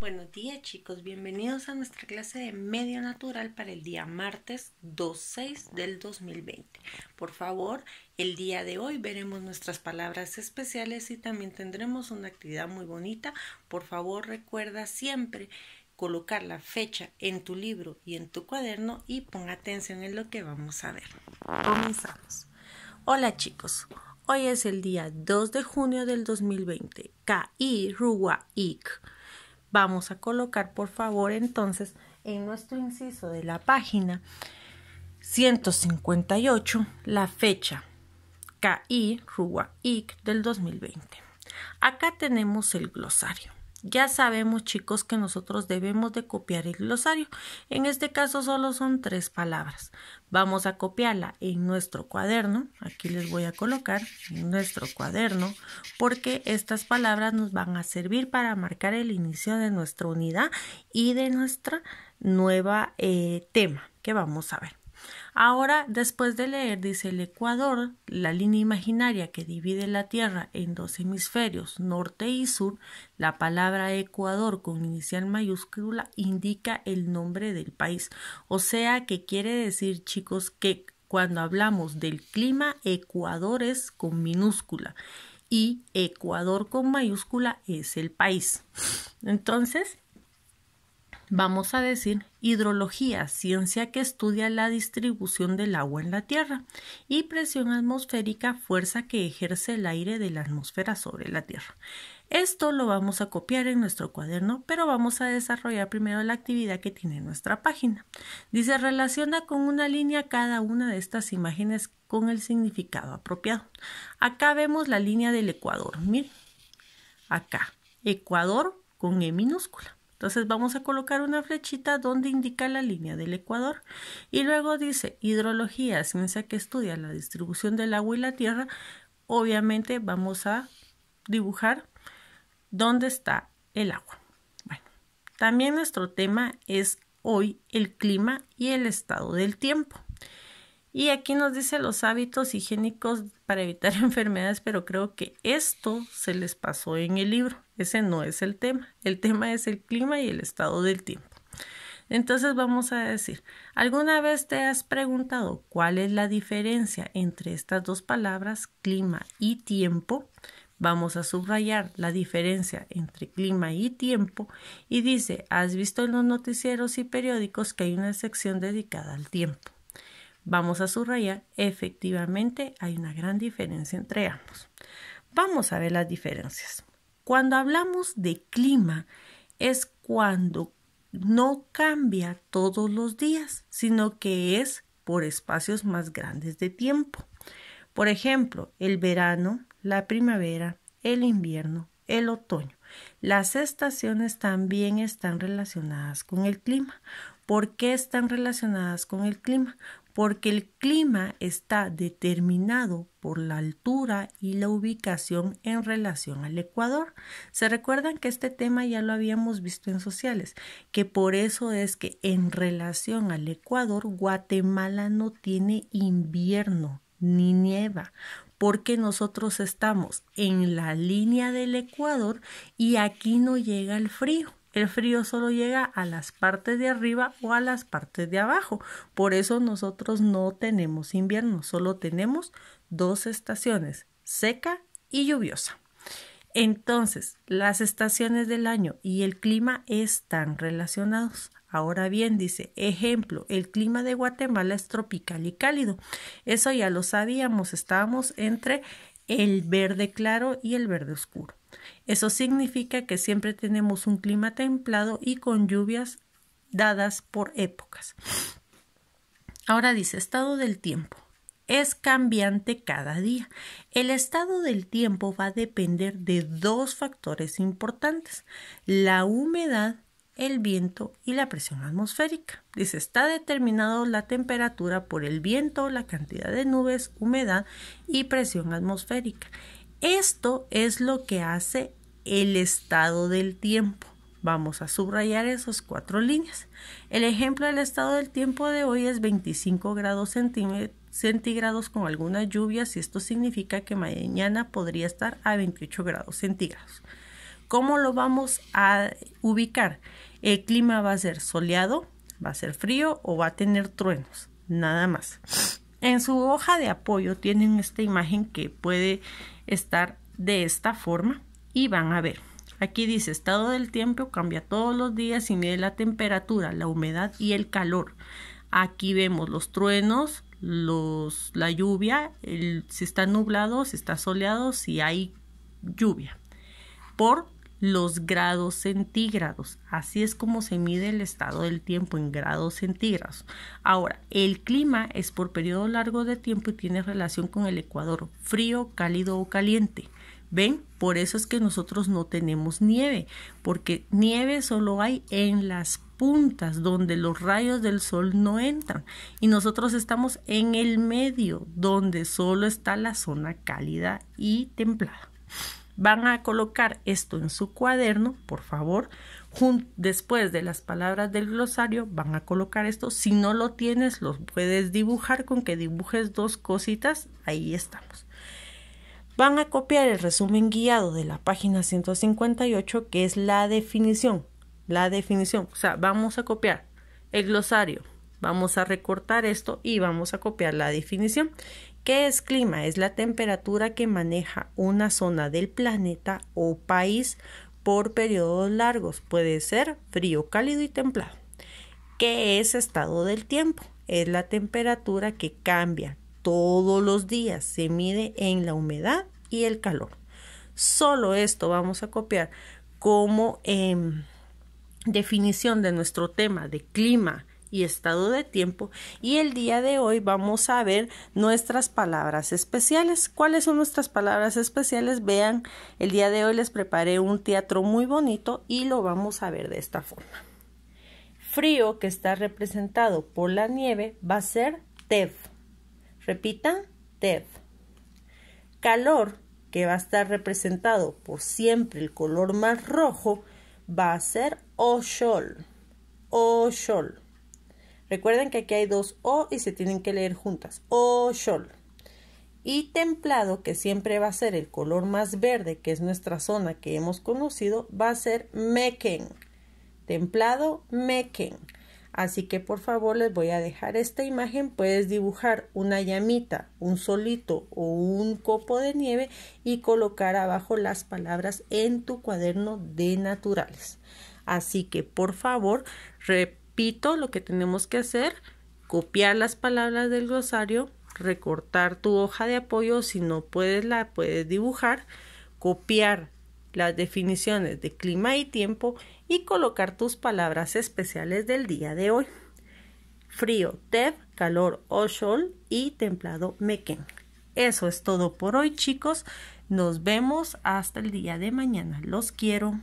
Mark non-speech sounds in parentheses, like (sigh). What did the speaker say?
Buenos días chicos, bienvenidos a nuestra clase de medio natural para el día martes 2.6 del 2020. Por favor, el día de hoy veremos nuestras palabras especiales y también tendremos una actividad muy bonita. Por favor, recuerda siempre colocar la fecha en tu libro y en tu cuaderno y pon atención en lo que vamos a ver. Comenzamos. Hola chicos, hoy es el día 2 de junio del 2020. KI ruwa ik. Vamos a colocar por favor entonces en nuestro inciso de la página 158 la fecha KI Rua IC del 2020. Acá tenemos el glosario. Ya sabemos chicos que nosotros debemos de copiar el glosario. En este caso solo son tres palabras. Vamos a copiarla en nuestro cuaderno. Aquí les voy a colocar en nuestro cuaderno porque estas palabras nos van a servir para marcar el inicio de nuestra unidad y de nuestra nueva eh, tema que vamos a ver. Ahora, después de leer, dice el Ecuador, la línea imaginaria que divide la Tierra en dos hemisferios, norte y sur, la palabra Ecuador con inicial mayúscula indica el nombre del país. O sea que quiere decir, chicos, que cuando hablamos del clima, Ecuador es con minúscula y Ecuador con mayúscula es el país. Entonces, vamos a decir hidrología, ciencia que estudia la distribución del agua en la Tierra, y presión atmosférica, fuerza que ejerce el aire de la atmósfera sobre la Tierra. Esto lo vamos a copiar en nuestro cuaderno, pero vamos a desarrollar primero la actividad que tiene nuestra página. Dice relaciona con una línea cada una de estas imágenes con el significado apropiado. Acá vemos la línea del Ecuador. Miren, acá, Ecuador con E minúscula. Entonces vamos a colocar una flechita donde indica la línea del ecuador y luego dice hidrología, ciencia que estudia la distribución del agua y la tierra. Obviamente vamos a dibujar dónde está el agua. Bueno, también nuestro tema es hoy el clima y el estado del tiempo. Y aquí nos dice los hábitos higiénicos para evitar (laughs) enfermedades, pero creo que esto se les pasó en el libro. Ese no es el tema. El tema es el clima y el estado del tiempo. Entonces vamos a decir, ¿alguna vez te has preguntado cuál es la diferencia entre estas dos palabras, clima y tiempo? Vamos a subrayar la diferencia entre clima y tiempo y dice, ¿has visto en los noticieros y periódicos que hay una sección dedicada al tiempo? Vamos a subrayar, efectivamente hay una gran diferencia entre ambos. Vamos a ver las diferencias. Cuando hablamos de clima es cuando no cambia todos los días, sino que es por espacios más grandes de tiempo. Por ejemplo, el verano, la primavera, el invierno, el otoño. Las estaciones también están relacionadas con el clima. ¿Por qué están relacionadas con el clima? porque el clima está determinado por la altura y la ubicación en relación al Ecuador. Se recuerdan que este tema ya lo habíamos visto en sociales, que por eso es que en relación al Ecuador Guatemala no tiene invierno ni nieva, porque nosotros estamos en la línea del Ecuador y aquí no llega el frío. El frío solo llega a las partes de arriba o a las partes de abajo. Por eso nosotros no tenemos invierno, solo tenemos dos estaciones, seca y lluviosa. Entonces, las estaciones del año y el clima están relacionados. Ahora bien, dice, ejemplo, el clima de Guatemala es tropical y cálido. Eso ya lo sabíamos, estábamos entre el verde claro y el verde oscuro. Eso significa que siempre tenemos un clima templado y con lluvias dadas por épocas. Ahora dice estado del tiempo. Es cambiante cada día. El estado del tiempo va a depender de dos factores importantes, la humedad el viento y la presión atmosférica. Dice, está determinado la temperatura por el viento, la cantidad de nubes, humedad y presión atmosférica. Esto es lo que hace el estado del tiempo. Vamos a subrayar esas cuatro líneas. El ejemplo del estado del tiempo de hoy es 25 grados centígrados con algunas lluvias y esto significa que mañana podría estar a 28 grados centígrados. ¿Cómo lo vamos a ubicar? El clima va a ser soleado, va a ser frío o va a tener truenos, nada más. En su hoja de apoyo tienen esta imagen que puede estar de esta forma y van a ver. Aquí dice estado del tiempo cambia todos los días y mide la temperatura, la humedad y el calor. Aquí vemos los truenos, los, la lluvia, si está nublado, si está soleado, si hay lluvia, por los grados centígrados. Así es como se mide el estado del tiempo en grados centígrados. Ahora, el clima es por periodo largo de tiempo y tiene relación con el ecuador, frío, cálido o caliente. ¿Ven? Por eso es que nosotros no tenemos nieve, porque nieve solo hay en las puntas donde los rayos del sol no entran y nosotros estamos en el medio donde solo está la zona cálida y templada. Van a colocar esto en su cuaderno, por favor. Después de las palabras del glosario, van a colocar esto. Si no lo tienes, lo puedes dibujar con que dibujes dos cositas. Ahí estamos. Van a copiar el resumen guiado de la página 158, que es la definición. La definición. O sea, vamos a copiar el glosario, vamos a recortar esto y vamos a copiar la definición ¿Qué es clima? Es la temperatura que maneja una zona del planeta o país por periodos largos. Puede ser frío, cálido y templado. ¿Qué es estado del tiempo? Es la temperatura que cambia todos los días. Se mide en la humedad y el calor. Solo esto vamos a copiar como em, definición de nuestro tema de clima y estado de tiempo y el día de hoy vamos a ver nuestras palabras especiales. ¿Cuáles son nuestras palabras especiales? Vean, el día de hoy les preparé un teatro muy bonito y lo vamos a ver de esta forma. Frío que está representado por la nieve va a ser TEV. Repita, TEV. Calor que va a estar representado por siempre el color más rojo va a ser OSHOL. OSHOL Recuerden que aquí hay dos O y se tienen que leer juntas. O shol. Y templado, que siempre va a ser el color más verde, que es nuestra zona que hemos conocido, va a ser meken. Templado, meken. Así que por favor les voy a dejar esta imagen. Puedes dibujar una llamita, un solito o un copo de nieve y colocar abajo las palabras en tu cuaderno de naturales. Así que por favor, lo que tenemos que hacer, copiar las palabras del glosario, recortar tu hoja de apoyo, si no puedes la puedes dibujar, copiar las definiciones de clima y tiempo y colocar tus palabras especiales del día de hoy. Frío, tev, calor o sol y templado mequen. Eso es todo por hoy chicos. Nos vemos hasta el día de mañana. Los quiero.